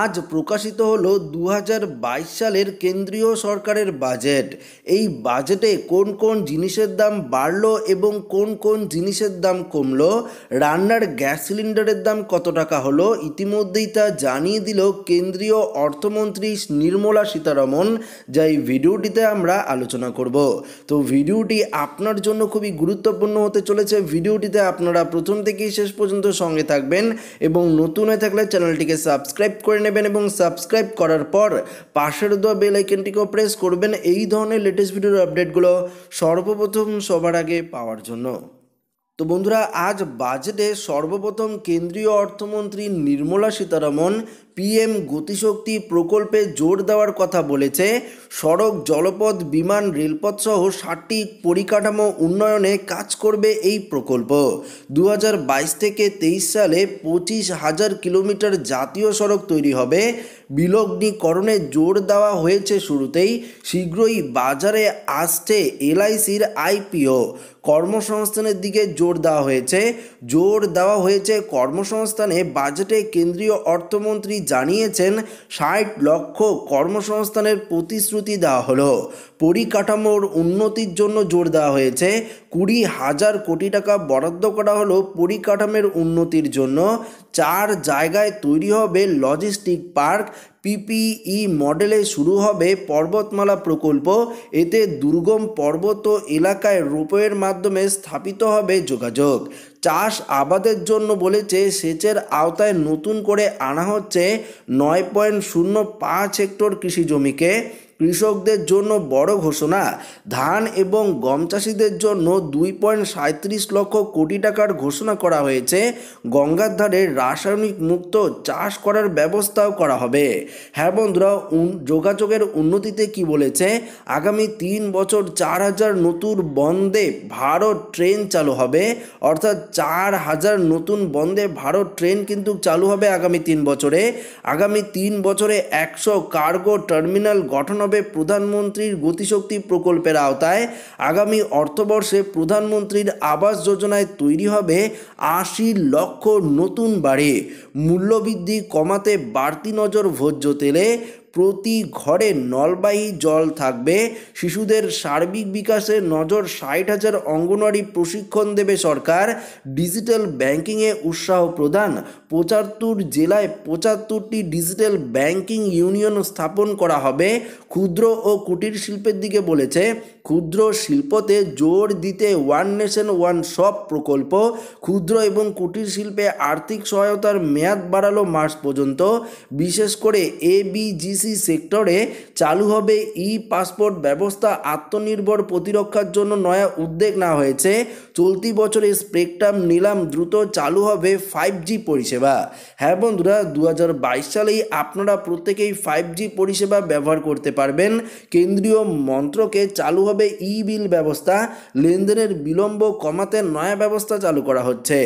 আজ প্রকাশিত হল দু সালের কেন্দ্রীয় সরকারের বাজেট এই বাজেটে কোন কোন জিনিসের দাম বাড়লো এবং কোন কোন জিনিসের দাম কমলো রান্নার গ্যাস সিলিন্ডারের দাম কত টাকা হলো ইতিমধ্যেই তা জানিয়ে দিল কেন্দ্রীয় অর্থমন্ত্রী নির্মলা সীতারমন যা এই ভিডিওটিতে আমরা আলোচনা করব তো ভিডিওটি আপনার জন্য খুবই গুরুত্বপূর্ণ হতে চলেছে ভিডিওটিতে আপনারা প্রথম থেকেই শেষ পর্যন্ত সঙ্গে থাকবেন এবং নতুন হয়ে থাকলে চ্যানেলটিকে সাবস্ক্রাইব করে করে নেবেন এবং সাবস্ক্রাইব করার পর পাশের দেওয়া বেল আইকনটিকেও প্রেস করবেন এই ধরনের লেটেস্ট ভিডিওর আপডেটগুলো সর্বপ্রথম সবার আগে পাওয়ার জন্য তো বন্ধুরা আজ বাজেটে সর্বপ্রথম কেন্দ্রীয় অর্থমন্ত্রী নির্মলা সীতারমন পিএম গতিশক্তি প্রকল্পে জোর দেওয়ার কথা বলেছে সড়ক জলপথ বিমান রেলপথ সহ ষাটটি পরিকাঠামো উন্নয়নে কাজ করবে এই প্রকল্প দু থেকে তেইশ সালে পঁচিশ হাজার কিলোমিটার জাতীয় সড়ক তৈরি হবে বিলগ্নিকরণে জোর দেওয়া হয়েছে শুরুতেই শীঘ্রই বাজারে আসছে এলআইসির আইপিও কর্মসংস্থানের দিকে জোর দেওয়া হয়েছে জোর দেওয়া হয়েছে কর্মসংস্থানে বাজেটে কেন্দ্রীয় অর্থমন্ত্রী জানিয়েছেন ষাট লক্ষ কর্মসংস্থানের প্রতিশ্রুতি দেওয়া হলো পরিকাঠামোর উন্নতির জন্য জোর দেওয়া হয়েছে কুড়ি হাজার কোটি টাকা বরাদ্দ করা হলো পরিকাঠামের উন্নতির জন্য চার জায়গায় তৈরি হবে লজিস্টিক পার্ক পিপিই মডেলে শুরু হবে পর্বতমালা প্রকল্প এতে দুর্গম পর্বত এলাকায় রোপওয়ের মাধ্যমে স্থাপিত হবে যোগাযোগ চাষ আবাদের জন্য বলেছে সেচের আওতায় নতুন করে আনা হচ্ছে নয় পয়েন্ট শূন্য পাঁচ হেক্টর কৃষি জমিকে কৃষকদের জন্য বড় ঘোষণা ধান এবং গম চাষিদের জন্য দুই পয়েন্ট লক্ষ কোটি টাকার ঘোষণা করা হয়েছে গঙ্গার ধারে রাসায়নিক মুক্ত চাষ করার ব্যবস্থাও করা হবে হ্যাঁ বন্ধুরা যোগাযোগের উন্নতিতে কি বলেছে আগামী তিন বছর চার হাজার নতুন বন্দে ভারত ট্রেন চালু হবে অর্থাৎ চার হাজার নতুন বন্দে ভারত ট্রেন কিন্তু চালু হবে আগামী তিন বছরে আগামী তিন বছরে একশো কার্গো টার্মিনাল গঠন হবে প্রধানমন্ত্রীর গতিশক্তি প্রকল্পের আওতায় আগামী অর্থবর্ষে প্রধানমন্ত্রীর আবাস যোজনায় তৈরি হবে আশি লক্ষ নতুন বাড়ি মূল্যবৃদ্ধি কমাতে বাড়তি নজর ভোজ্য তেলে প্রতি ঘরে নলবাহী জল থাকবে শিশুদের সার্বিক বিকাশে নজর ষাট হাজার অঙ্গনওয়াড়ি প্রশিক্ষণ দেবে সরকার ডিজিটাল ব্যাংকিংয়ে উৎসাহ প্রদান পঁচাত্তর জেলায় পঁচাত্তরটি ডিজিটাল ব্যাংকিং ইউনিয়ন স্থাপন করা হবে ক্ষুদ্র ও কুটির শিল্পের দিকে বলেছে ক্ষুদ্র শিল্পতে জোর দিতে ওয়ান নেশন ওয়ান সব প্রকল্প ক্ষুদ্র এবং কুটির শিল্পে আর্থিক সহায়তার মেয়াদ বাড়ালো মার্চ পর্যন্ত বিশেষ করে এবিজি ইসিডিসি সেক্টরে চালু হবে ই পাসপোর্ট ব্যবস্থা আত্মনির্ভর প্রতিরক্ষার জন্য নয়া উদ্যোগ না হয়েছে চলতি বছরে স্পেকট্রাম নিলাম দ্রুত চালু হবে ফাইভ জি পরিষেবা হ্যাঁ বন্ধুরা দু সালেই আপনারা প্রত্যেকেই ফাইভ জি পরিষেবা ব্যবহার করতে পারবেন কেন্দ্রীয় মন্ত্রকে চালু হবে ই বিল ব্যবস্থা লেনদেনের বিলম্ব কমাতে নয়া ব্যবস্থা চালু করা হচ্ছে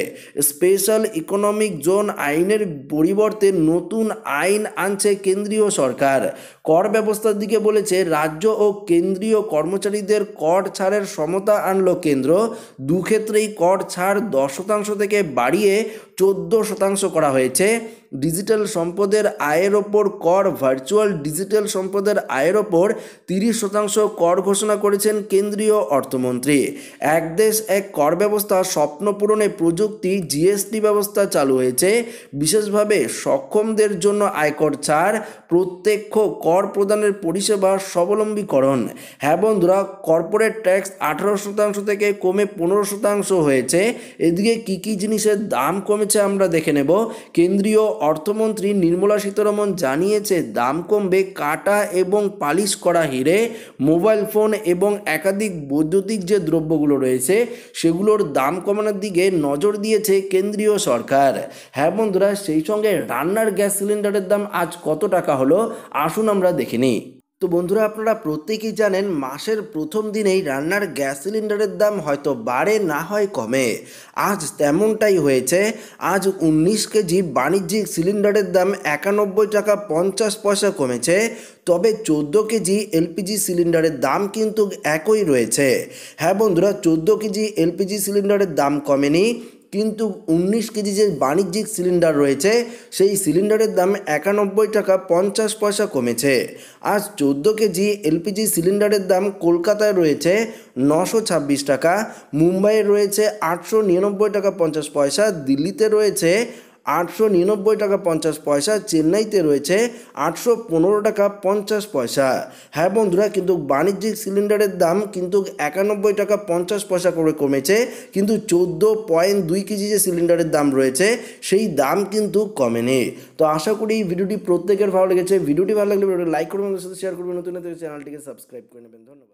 স্পেশাল ইকোনমিক জোন আইনের পরিবর্তে নতুন আইন আনছে কেন্দ্রীয় সরকার সরকার কর ব্যবস্থার দিকে বলেছে রাজ্য ও কেন্দ্রীয় কর্মচারীদের কর ছাড়ের সমতা আনল কেন্দ্র দুক্ষেত্রেই কর ছাড় দশ শতাংশ থেকে বাড়িয়ে চোদ্দ শতাংশ করা হয়েছে ডিজিটাল সম্পদের আয়ের ওপর কর ভার্চুয়াল ডিজিটাল সম্পদের আয়ের ওপর তিরিশ শতাংশ কর ঘোষণা করেছেন কেন্দ্রীয় অর্থমন্ত্রী এক দেশ এক কর ব্যবস্থা স্বপ্ন পূরণে প্রযুক্তি জিএসটি ব্যবস্থা চালু হয়েছে বিশেষভাবে সক্ষমদের জন্য আয়কর ছাড় প্রত্যেক প্রত্যক্ষ কর প্রদানের পরিষেবা স্বাবলম্বীকরণ হ্যাঁ বন্ধুরা কর্পোরেট ট্যাক্স আঠারো শতাংশ থেকে কমে পনেরো শতাংশ হয়েছে এদিকে কী কী জিনিসের দাম কমেছে আমরা দেখে নেব কেন্দ্রীয় অর্থমন্ত্রী নির্মলা সীতারমন জানিয়েছে দাম কমবে কাটা এবং পালিশ করা হিরে মোবাইল ফোন এবং একাধিক বৈদ্যুতিক যে দ্রব্যগুলো রয়েছে সেগুলোর দাম কমানোর দিকে নজর দিয়েছে কেন্দ্রীয় সরকার হ্যাঁ বন্ধুরা সেই সঙ্গে রান্নার গ্যাস সিলিন্ডারের দাম আজ কত টাকা হলো আসুন আমরা দেখে নিই তো বন্ধুরা আপনারা প্রত্যেকেই জানেন মাসের প্রথম দিনেই রান্নার গ্যাস সিলিন্ডারের দাম হয়তো বাড়ে না হয় কমে আজ তেমনটাই হয়েছে আজ উনিশ কেজি বাণিজ্যিক সিলিন্ডারের দাম একানব্বই টাকা পঞ্চাশ পয়সা কমেছে তবে চোদ্দো কেজি এলপিজি সিলিন্ডারের দাম কিন্তু একই রয়েছে হ্যাঁ বন্ধুরা চোদ্দো কেজি এলপিজি সিলিন্ডারের দাম কমেনি কিন্তু উনিশ কেজি যে বাণিজ্যিক সিলিন্ডার রয়েছে সেই সিলিন্ডারের দাম একানব্বই টাকা পঞ্চাশ পয়সা কমেছে আজ চোদ্দো কেজি এলপিজি সিলিন্ডারের দাম কলকাতায় রয়েছে নশো ছাব্বিশ টাকা মুম্বাইয়ে রয়েছে আটশো নিরানব্বই টাকা পঞ্চাশ পয়সা দিল্লিতে রয়েছে আটশো নিরানব্বই টাকা পঞ্চাশ পয়সা চেন্নাইতে রয়েছে আটশো পনেরো টাকা পঞ্চাশ পয়সা হ্যাঁ বন্ধুরা কিন্তু বাণিজ্যিক সিলিন্ডারের দাম কিন্তু একানব্বই টাকা পঞ্চাশ পয়সা করে কমেছে কিন্তু চোদ্দো পয়েন্ট দুই কেজি যে সিলিন্ডারের দাম রয়েছে সেই দাম কিন্তু কমেনি তো আশা করি এই ভিডিওটি প্রত্যেকের ভালো লেগেছে ভিডিওটি ভালো লাগলে লাইক করবেন সাথে শেয়ার করবেন নতুন চ্যানেলটিকে সাবস্ক্রাইব করে নেবেন ধন্যবাদ